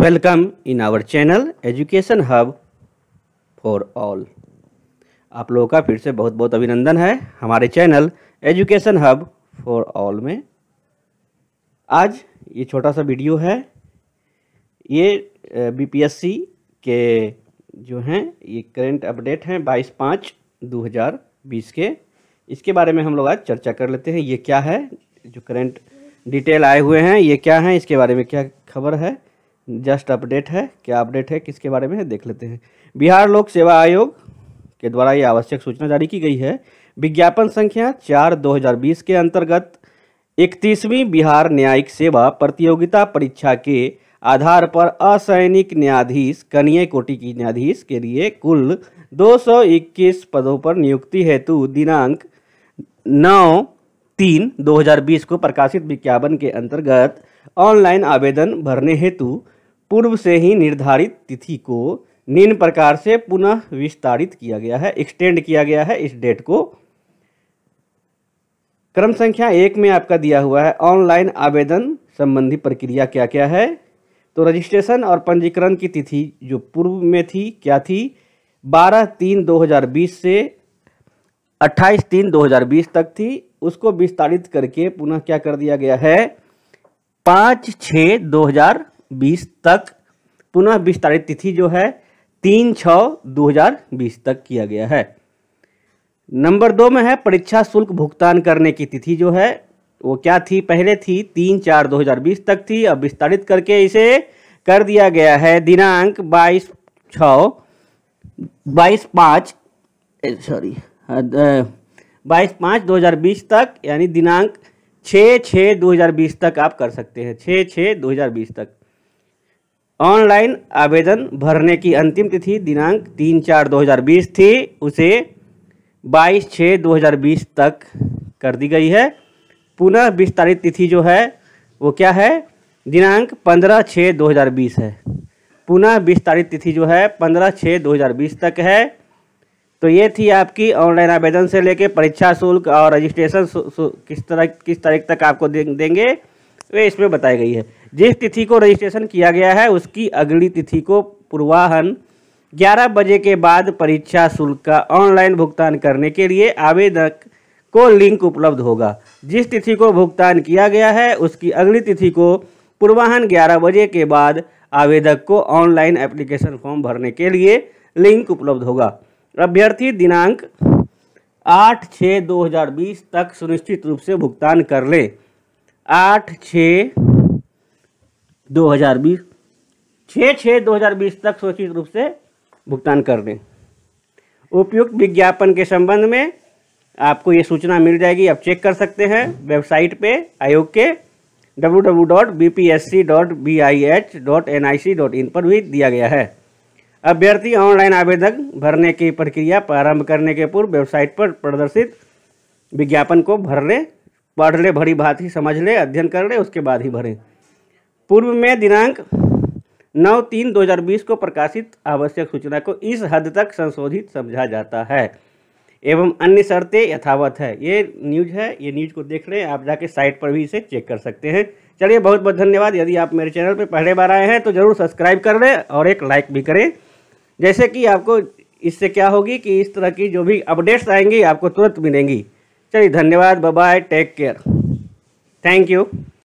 welcome in our channel education hub for all आप लोगों का फिर से बहुत बहुत अभिनंदन है हमारे channel education hub for all में आज ये छोटा सा वीडियो है ये बीपीएससी के जो हैं ये करेंट अपडेट हैं बाईस पाँच दो हज़ार बीस के इसके बारे में हम लोग आज चर्चा कर लेते हैं ये क्या है जो करेंट डिटेल आए हुए हैं ये क्या हैं इसके बारे में क्या खबर है जस्ट अपडेट है क्या अपडेट है किसके बारे में है देख लेते हैं बिहार लोक सेवा आयोग के द्वारा ये आवश्यक सूचना जारी की गई है विज्ञापन संख्या चार 2020 के अंतर्गत इकतीसवीं बिहार न्यायिक सेवा प्रतियोगिता परीक्षा के आधार पर असैनिक न्यायाधीश कनिय कोटि की न्यायाधीश के लिए कुल 221 पदों पर नियुक्ति हेतु दिनांक 9 तीन 2020 को प्रकाशित विज्ञापन के अंतर्गत ऑनलाइन आवेदन भरने हेतु पूर्व से ही निर्धारित तिथि को निम्न प्रकार से पुनः विस्तारित किया गया है एक्सटेंड किया गया है इस डेट को क्रम संख्या एक में आपका दिया हुआ है ऑनलाइन आवेदन संबंधी प्रक्रिया क्या क्या है तो रजिस्ट्रेशन और पंजीकरण की तिथि जो पूर्व में थी क्या थी 12 तीन 2020 से 28 तीन 2020 तक थी उसको विस्तारित करके पुनः क्या कर दिया गया है पाँच छः दो हजार बीस तक पुनः विस्तारित तिथि जो है तीन छः दो हजार बीस तक किया गया है नंबर दो में है परीक्षा शुल्क भुगतान करने की तिथि जो है वो क्या थी पहले थी तीन चार दो हजार बीस तक थी अब विस्तारित करके इसे कर दिया गया है दिनांक बाईस छ बाईस पाँच सॉरी बाईस पाँच दो हजार बीस तक यानी दिनांक छः छः दो हजार बीस तक आप कर सकते हैं छः छः दो हजार बीस तक ऑनलाइन आवेदन भरने की अंतिम तिथि दिनांक तीन चार 2020 थी उसे 22 छः 2020 तक कर दी गई है पुनः विस्तारित तिथि जो है वो क्या है दिनांक पंद्रह छः 2020 है पुनः विस्तारित तिथि जो है पंद्रह छः 2020 तक है तो ये थी आपकी ऑनलाइन आवेदन से लेके परीक्षा शुल्क और रजिस्ट्रेशन किस तरह किस तारीख तक आपको देंगे वे इसमें बताई गई है जिस तिथि को रजिस्ट्रेशन किया गया है उसकी अगली तिथि को पूर्वाहन 11 बजे के बाद परीक्षा शुल्क का ऑनलाइन भुगतान करने के लिए आवेदक को लिंक उपलब्ध होगा जिस तिथि को भुगतान किया गया है उसकी अगली तिथि को पूर्वाहन 11 बजे के बाद आवेदक को ऑनलाइन एप्लीकेशन फॉर्म भरने के लिए लिंक उपलब्ध होगा अभ्यर्थी दिनांक आठ छः दो तक सुनिश्चित रूप से भुगतान कर लें आठ छ दो हज़ार बीस छः छः दो हज़ार बीस तक सुरक्षित रूप से भुगतान कर दें उपयुक्त विज्ञापन के संबंध में आपको ये सूचना मिल जाएगी आप चेक कर सकते हैं वेबसाइट पे आयोग के www.bpsc.bih.nic.in पर भी दिया गया है अभ्यर्थी ऑनलाइन आवेदन भरने की प्रक्रिया प्रारंभ करने के पूर्व वेबसाइट पर प्रदर्शित विज्ञापन को भरने पढ़ ले भरी भांति समझ ले अध्ययन कर ले उसके बाद ही भरें पूर्व में दिनांक नौ तीन दो हज़ार बीस को प्रकाशित आवश्यक सूचना को इस हद तक संशोधित समझा जाता है एवं अन्य शर्तें यथावत है ये न्यूज है ये न्यूज को देख लें आप जाके साइट पर भी इसे चेक कर सकते हैं चलिए बहुत बहुत धन्यवाद यदि आप मेरे चैनल पर पहले बार आए हैं तो ज़रूर सब्सक्राइब कर लें और एक लाइक भी करें जैसे कि आपको इससे क्या होगी कि इस तरह की जो भी अपडेट्स आएंगी आपको तुरंत मिलेंगी चलिए धन्यवाद bye take care thank you